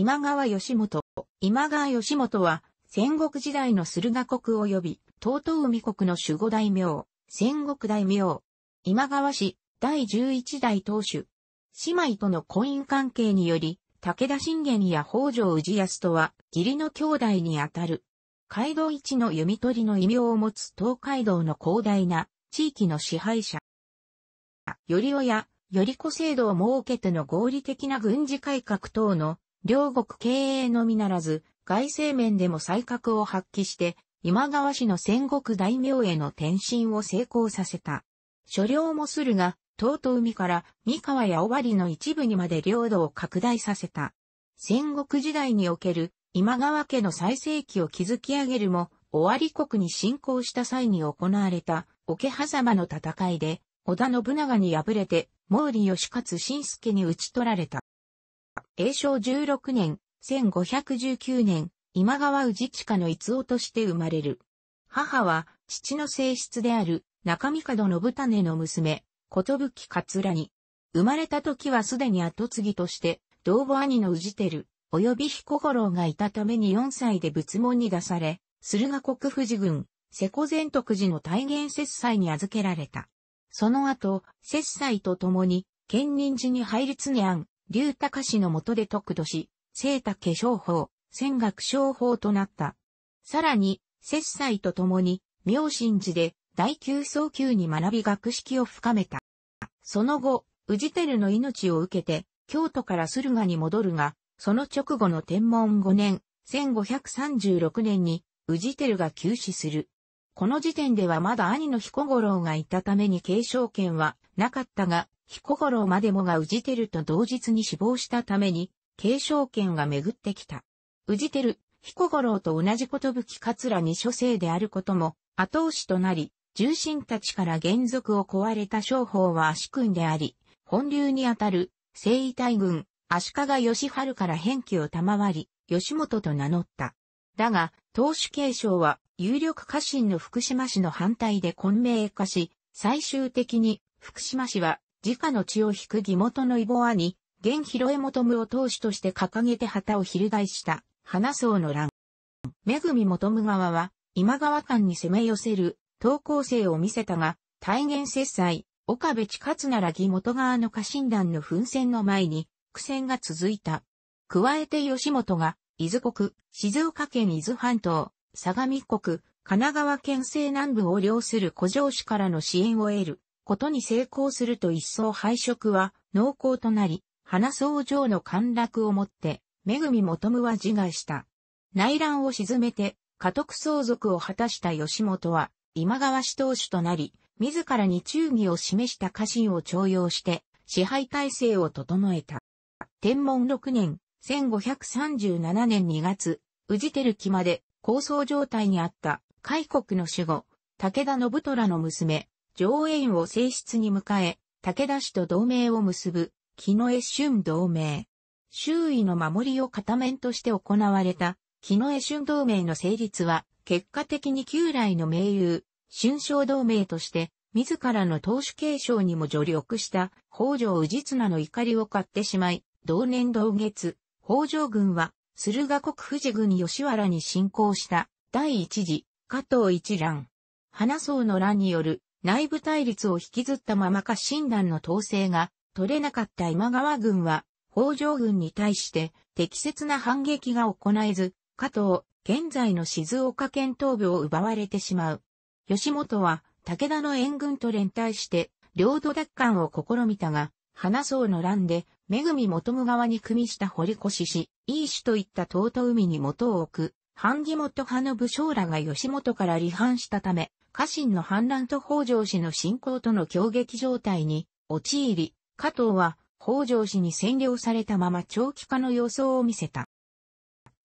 今川義元。今川義元は、戦国時代の駿河国及び、東東海国の守護大名、戦国大名。今川氏、第十一代当主。姉妹との婚姻関係により、武田信玄や北条氏康とは、義理の兄弟にあたる。街道一の弓取りの異名を持つ東海道の広大な地域の支配者。より親、より子制度を設けての合理的な軍事改革等の両国経営のみならず、外政面でも才覚を発揮して、今川氏の戦国大名への転身を成功させた。所領もするが、東と海から三河や尾張の一部にまで領土を拡大させた。戦国時代における今川家の最盛期を築き上げるも、尾張国に侵攻した際に行われた桶狭間の戦いで、織田信長に敗れて、毛利義勝信介に討ち取られた。永正16年、1519年、今川氏下の逸夫として生まれる。母は、父の性質である、中門信種の娘、ことぶきかつらに。生まれた時はすでに跡継ぎとして、同母兄の氏てる、及び彦五郎がいたために4歳で仏門に出され、駿河国富士軍、瀬古前徳寺の大元節祭に預けられた。その後、節祭と共に、県人寺に入り常案、竜隆氏の下で得度し、聖武商法、戦学商法となった。さらに、節祭と共に、明神寺で第九早急に学び学識を深めた。その後、宇治輝の命を受けて、京都から駿河に戻るが、その直後の天文5年、1536年に、宇治輝が急死する。この時点ではまだ兄の彦五郎がいたために継承権はなかったが、彦五郎までもが氏照と同日に死亡したために、継承権が巡ってきた。氏照、彦五郎と同じことぶき桂に諸生であることも、後押しとなり、重臣たちから原族を壊れた商法は足君であり、本流にあたる、聖遺大軍、足利義春から返記を賜り、吉本と名乗った。だが、当主継承は、有力家臣の福島氏の反対で混迷化し、最終的に、福島氏は自家の血を引く義元のイボアに、現広江元無を当主として掲げて旗を翻した、花僧の乱。恵元夢側は、今川間に攻め寄せる、投稿生を見せたが、大言切災、岡部地勝なら義元側の家臣団の奮戦の前に、苦戦が続いた。加えて吉本が、伊豆国、静岡県伊豆半島、相模国、神奈川県西南部を領する古城主からの支援を得る。ことに成功すると一層敗色は濃厚となり、花僧上の陥落をもって、恵とむは自害した。内乱を沈めて、家督相続を果たした吉本は、今川氏当主となり、自らに忠義を示した家臣を徴用して、支配体制を整えた。天文6年、1537年2月、宇氏照木まで構想状態にあった、開国の守護、武田信虎の娘、上縁を正室に迎え、武田氏と同盟を結ぶ、木の江春同盟。周囲の守りを片面として行われた、木の江春同盟の成立は、結果的に旧来の盟友、春章同盟として、自らの当主継承にも助力した北条氏綱の怒りを買ってしまい、同年同月、北条軍は、駿河国富士軍吉原に侵攻した、第一次、加藤一蘭。花荘の乱による内部対立を引きずったまま家臣団の統制が取れなかった今川軍は、北条軍に対して適切な反撃が行えず、加藤、現在の静岡県東部を奪われてしまう。吉本は武田の援軍と連帯して領土奪還を試みたが、花荘の乱で、恵元む側に組みした堀越氏、い種といった尊海に元を置く、半義元派の武将らが吉本から離反したため、家臣の反乱と北条氏の侵攻との協撃状態に陥り、加藤は北条氏に占領されたまま長期化の様相を見せた。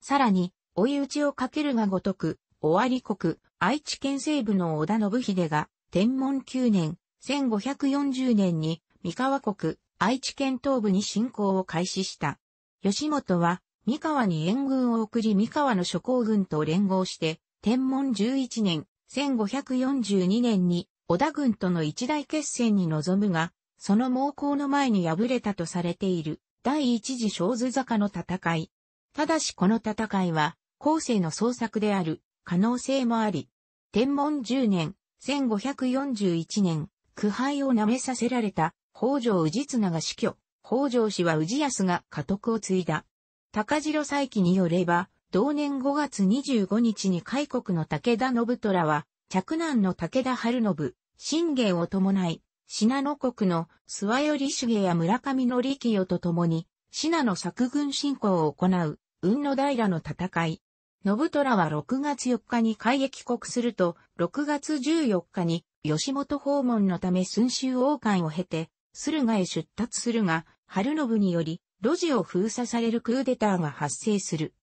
さらに、追い打ちをかけるがごとく、尾張国、愛知県西部の織田信秀が、天文9年、1540年に、三河国、愛知県東部に侵攻を開始した。吉本は、三河に援軍を送り三河の諸侯軍と連合して、天文11年、1542年に織田軍との一大決戦に臨むが、その猛攻の前に敗れたとされている第一次小津坂の戦い。ただしこの戦いは、後世の創作である可能性もあり、天文10年、1541年、苦杯を舐めさせられた北条氏綱が死去、北条氏は氏康が家督を継いだ。高城再起によれば、同年5月25日に開国の武田信虎は、嫡男の武田春信、信玄を伴い、信濃国の諏訪頼重や村上の力与と共に、信濃作軍侵攻を行う、雲野平の戦い。信虎は6月4日に海へ帰国すると、6月14日に吉本訪問のため寸州王冠を経て、駿河へ出立するが、春信により、路地を封鎖されるクーデターが発生する。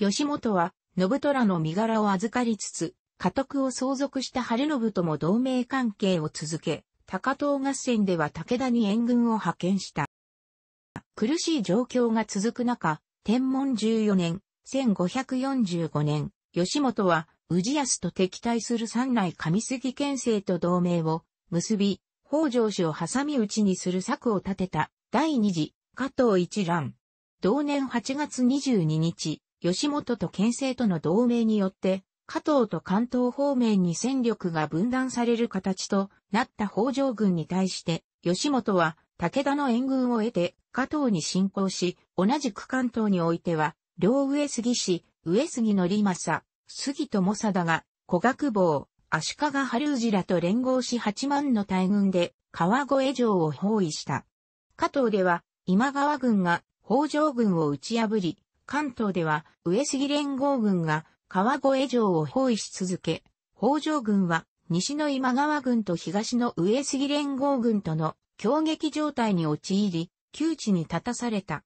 吉本は、信虎の身柄を預かりつつ、家督を相続した晴信とも同盟関係を続け、高東合戦では武田に援軍を派遣した。苦しい状況が続く中、天文14年、1545年、吉本は、宇治安と敵対する三内上杉県政と同盟を結び、北条氏を挟み撃ちにする策を立てた、第二次、加藤一覧。同年8月22日、吉本と県政との同盟によって、加藤と関東方面に戦力が分断される形となった北条軍に対して、吉本は武田の援軍を得て加藤に侵攻し、同じく関東においては、両上杉氏、上杉の利政、杉友貞が、古学坊、足利春氏らと連合し8万の大軍で川越城を包囲した。加藤では今川軍が北条軍を打ち破り、関東では上杉連合軍が川越城を包囲し続け、北条軍は西の今川軍と東の上杉連合軍との強撃状態に陥り、窮地に立たされた。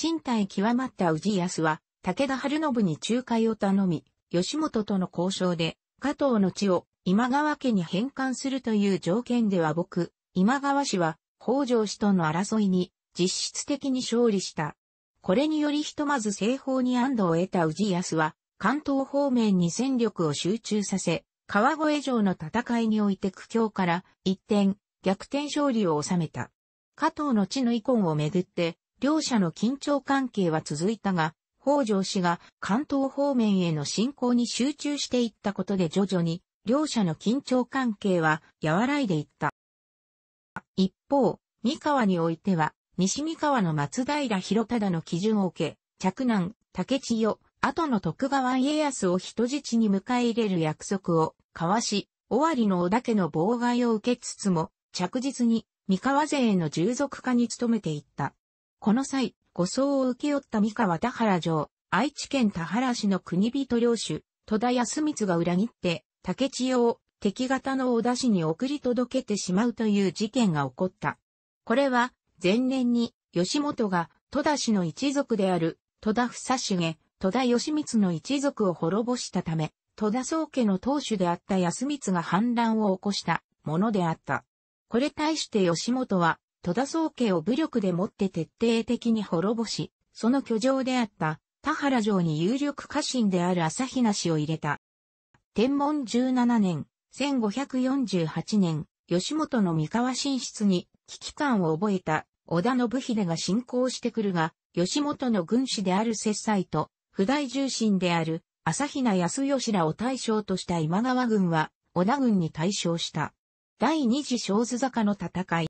身体極まった氏康は、武田春信に仲介を頼み、吉本との交渉で、加藤の地を今川家に返還するという条件では僕、今川氏は北条氏との争いに実質的に勝利した。これによりひとまず西方に安堵を得た氏康は、関東方面に戦力を集中させ、川越城の戦いにおいて苦境から一転、逆転勝利を収めた。加藤の地の遺恨をめぐって、両者の緊張関係は続いたが、北条氏が関東方面への進攻に集中していったことで徐々に両者の緊張関係は和らいでいった。一方、三河においては西三河の松平広忠の基準を受け、嫡男、竹千代、後の徳川家康を人質に迎え入れる約束を交わし、尾張の織田家の妨害を受けつつも、着実に三河勢への従属化に努めていった。この際、護送を請け負った三河田原城、愛知県田原市の国人領主、戸田康光が裏切って、竹千代を敵方の織田氏に送り届けてしまうという事件が起こった。これは、前年に、吉本が戸田氏の一族である戸田房重、戸田義光の一族を滅ぼしたため、戸田宗家の当主であった安光が反乱を起こしたものであった。これ対して吉本は、戸田宗家を武力でもって徹底的に滅ぼし、その居城であった田原城に有力家臣である朝比奈氏を入れた。天文17年、1548年、吉本の三河進出に危機感を覚えた織田信秀が進行してくるが、吉本の軍師である摂斎と、不大重臣である、朝比奈康吉らを対象とした今川軍は、織田軍に対象した。第二次小津坂の戦い。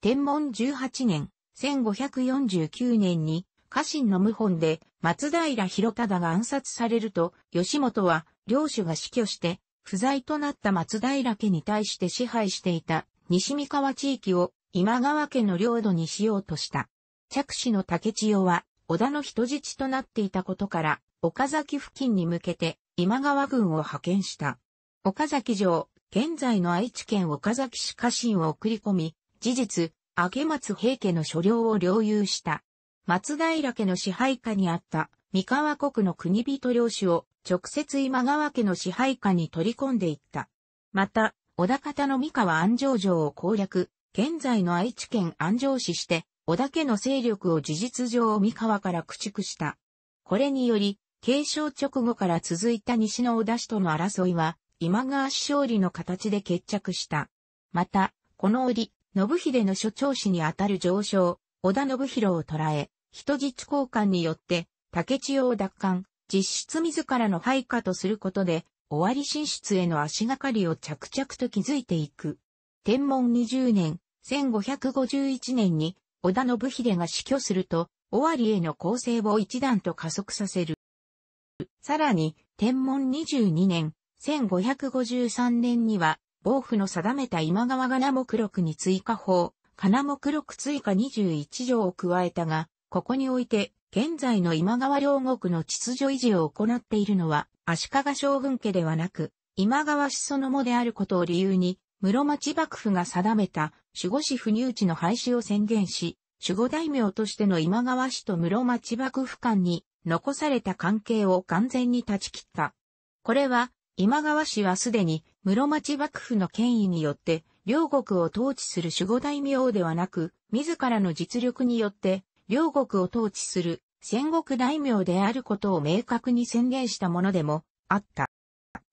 天文18年、1549年に、家臣の謀反で、松平広忠が暗殺されると、吉本は、領主が死去して、不在となった松平家に対して支配していた西三河地域を今川家の領土にしようとした。着手の竹千代は、織田の人質となっていたことから、岡崎付近に向けて、今川軍を派遣した。岡崎城、現在の愛知県岡崎市家臣を送り込み、事実、明松平家の所領を領有した。松平家の支配下にあった三河国の国人領主を直接今川家の支配下に取り込んでいった。また、小田方の三河安城城を攻略、現在の愛知県安城市して、織田家の勢力を事実上三河から駆逐した。これにより、継承直後から続いた西の織田氏との争いは、今川氏勝利の形で決着した。また、この折、信秀の所長氏にあたる上昇、織田信弘を捕らえ、人質交換によって、竹千代を奪還、実質自らの配下とすることで、終わり進出への足がかりを着々と築いていく。天文20年、1551年に、織田信秀が死去すると、尾張への攻勢を一段と加速させる。さらに、天文22年、1553年には、暴府の定めた今川金目録に追加法、金目録追加21条を加えたが、ここにおいて、現在の今川両国の秩序維持を行っているのは、足利将軍家ではなく、今川子そのもであることを理由に、室町幕府が定めた守護士不入地の廃止を宣言し、守護大名としての今川氏と室町幕府間に残された関係を完全に断ち切った。これは、今川氏はすでに室町幕府の権威によって両国を統治する守護大名ではなく、自らの実力によって両国を統治する戦国大名であることを明確に宣言したものでもあった。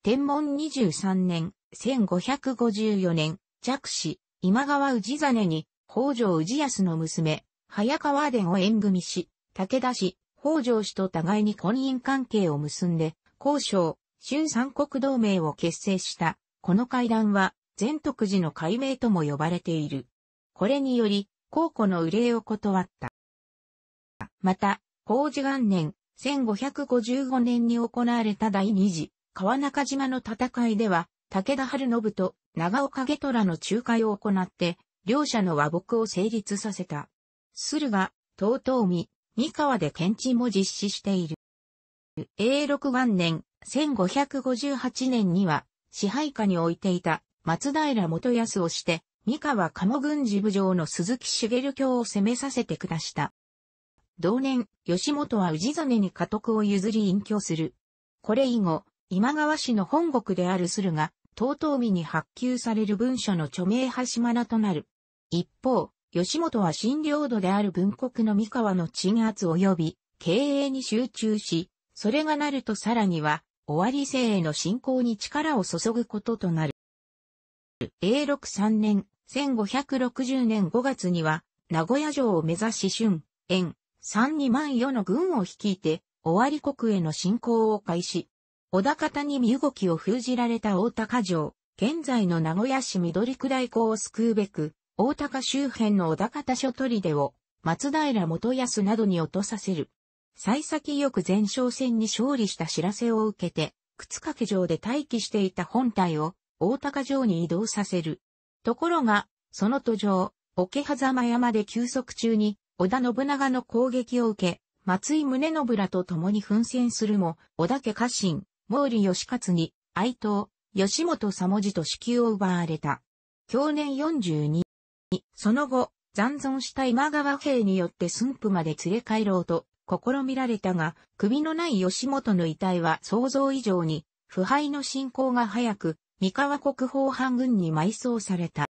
天文23年1554年、弱子、今川氏真に、北条氏康の娘、早川殿を縁組し、武田氏、北条氏と互いに婚姻関係を結んで、交渉、春三国同盟を結成した。この会談は、全徳寺の改名とも呼ばれている。これにより、孝庫の憂いを断った。また、法治元年、1555年に行われた第二次、川中島の戦いでは、武田春信と長岡下虎の仲介を行って、両者の和睦を成立させた。駿河、東東三河で検知も実施している。永禄元年、1558年には、支配下に置いていた松平元康をして、三河鴨軍事部長の鈴木茂卿を攻めさせて下した。同年、吉本は氏真に家督を譲り隠居する。これ以後、今川氏の本国である駿河、東美に発給される文書の著名派島名となる。一方、吉本は新領土である文国の三河の鎮圧及び経営に集中し、それがなるとさらには、終わり性への進行に力を注ぐこととなる。永禄3年、1560年5月には、名古屋城を目指し春、縁、三二万余の軍を率いて、終わり国への侵攻を開始。小田方に身動きを封じられた大高城、現在の名古屋市緑区大港を救うべく、大高周辺の小田方諸でを、松平元康などに落とさせる。幸先よく前哨戦に勝利した知らせを受けて、靴掛城で待機していた本体を、大高城に移動させる。ところが、その途上、桶狭間山で休息中に、織田信長の攻撃を受け、松井宗信らと共に奮戦するも、織田家家臣、毛利義勝に、愛悼。吉本さもじと子宮を奪われた。享年42。その後、残存した今川兵によって駿府まで連れ帰ろうと、試みられたが、首のない吉本の遺体は想像以上に、腐敗の進行が早く、三河国宝藩軍に埋葬された。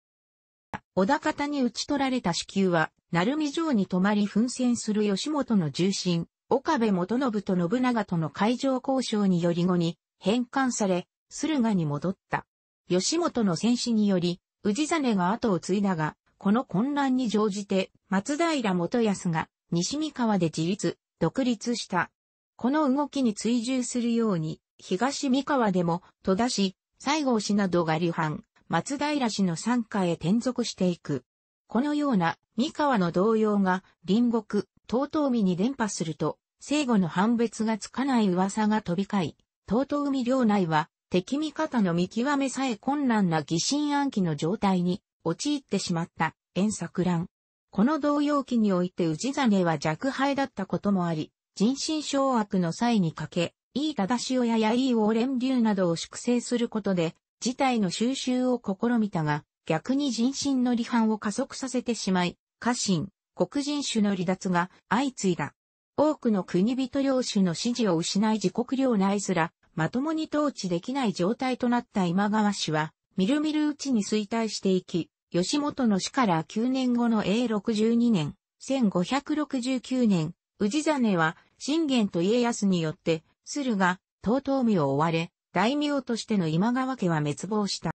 小田方に打ち取られた子宮は、鳴海城に泊まり奮戦する吉本の重臣、岡部元信と信長との会場交渉により後に返還され、駿河に戻った。吉本の戦死により、氏真が後を継いだが、この混乱に乗じて、松平元康が西三河で自立、独立した。この動きに追従するように、東三河でも戸田氏、西郷氏などが流藩、松平氏の参加へ転属していく。このような三河の動揺が隣国、東東に伝播すると、生後の判別がつかない噂が飛び交い、う海領内は敵味方の見極めさえ困難な疑心暗鬼の状態に陥ってしまった遠作乱。この同様期において氏真は弱敗だったこともあり、人心掌握の際にかけ、いい正し親やいい王連流などを粛清することで、事態の収拾を試みたが、逆に人心の離反を加速させてしまい、家臣、黒人種の離脱が相次いだ。多くの国人領主の支持を失い自国領内すら、まともに統治できない状態となった今川氏は、みるみるうちに衰退していき、吉本の死から9年後の永62年、1569年、氏真は、信玄と家康によって、駿河、東東身を追われ、大名としての今川家は滅亡した。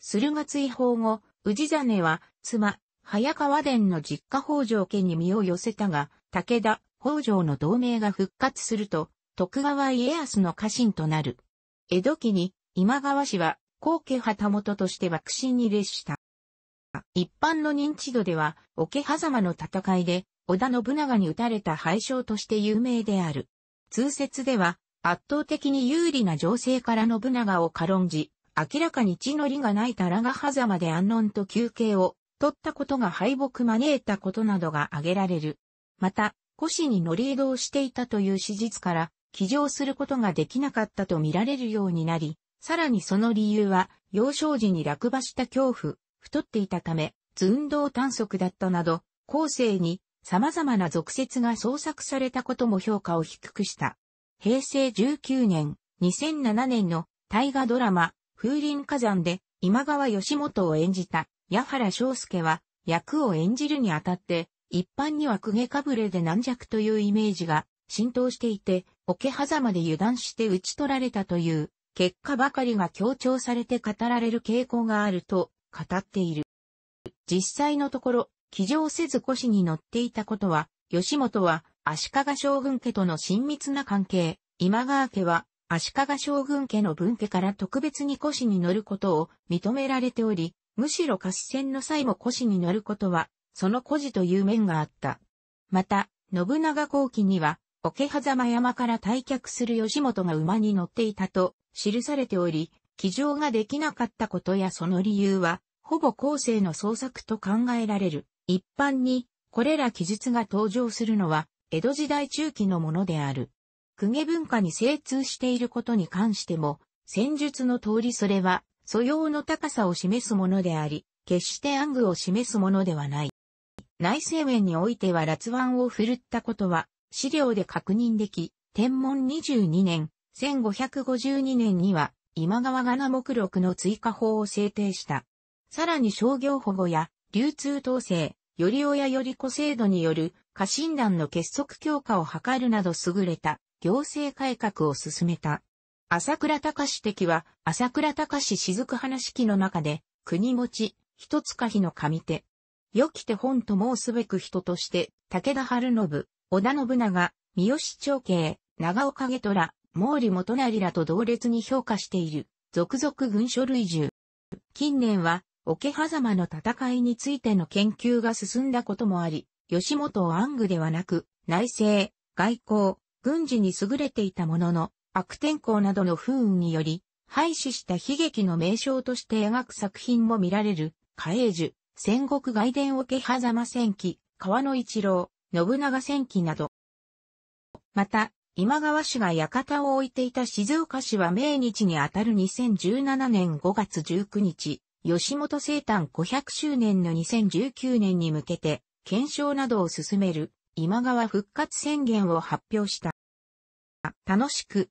駿河追放後、氏真は、妻、早川伝の実家北条家に身を寄せたが、武田、北条の同盟が復活すると、徳川家康の家臣となる。江戸期に今川氏は後家旗本として幕臣に列した。一般の認知度では、桶狭間の戦いで、織田信長に撃たれた敗将として有名である。通説では、圧倒的に有利な情勢から信長を軽んじ、明らかに地の利がないタラガ狭間で安穏と休憩を取ったことが敗北招いたことなどが挙げられる。また、腰に乗り移動していたという史実から、騎乗することができなかったと見られるようになり、さらにその理由は、幼少時に落馬した恐怖、太っていたため、図運動短足だったなど、後世に様々な俗説が創作されたことも評価を低くした。平成19年、2007年の大河ドラマ、風林火山で今川義元を演じた矢原章介は役を演じるにあたって、一般には公家かぶれで軟弱というイメージが浸透していて、桶狭間で油断して打ち取られたという結果ばかりが強調されて語られる傾向があると語っている。実際のところ、騎乗せず腰に乗っていたことは、吉本は足利将軍家との親密な関係、今川家は足利将軍家の分家から特別に腰に乗ることを認められており、むしろ合戦の際も古子になることは、その古事という面があった。また、信長後期には、桶狭間山から退却する吉本が馬に乗っていたと記されており、騎乗ができなかったことやその理由は、ほぼ後世の創作と考えられる。一般に、これら記述が登場するのは、江戸時代中期のものである。公家文化に精通していることに関しても、戦術の通りそれは、素養の高さを示すものであり、決して暗愚を示すものではない。内政面においては辣腕を振るったことは、資料で確認でき、天文22年、1552年には、今川が名目録の追加法を制定した。さらに商業保護や、流通統制、より親より子制度による、家臣団の結束強化を図るなど優れた、行政改革を進めた。朝倉隆史的は、朝倉隆史雫話式の中で、国持ち、一つか日の上手。良き手本と申すべく人として、武田春信、織田信長、三好長慶、長岡景虎、毛利元成らと同列に評価している、続々軍書類従。近年は、桶狭間の戦いについての研究が進んだこともあり、吉本を暗具ではなく、内政、外交、軍事に優れていたものの、悪天候などの不運により、廃止した悲劇の名称として描く作品も見られる、加栄樹、戦国外伝桶狭間戦記、川野一郎、信長戦記など。また、今川氏が館を置いていた静岡市は命日にあたる2017年5月19日、吉本生誕500周年の2019年に向けて、検証などを進める今川復活宣言を発表した。楽しく、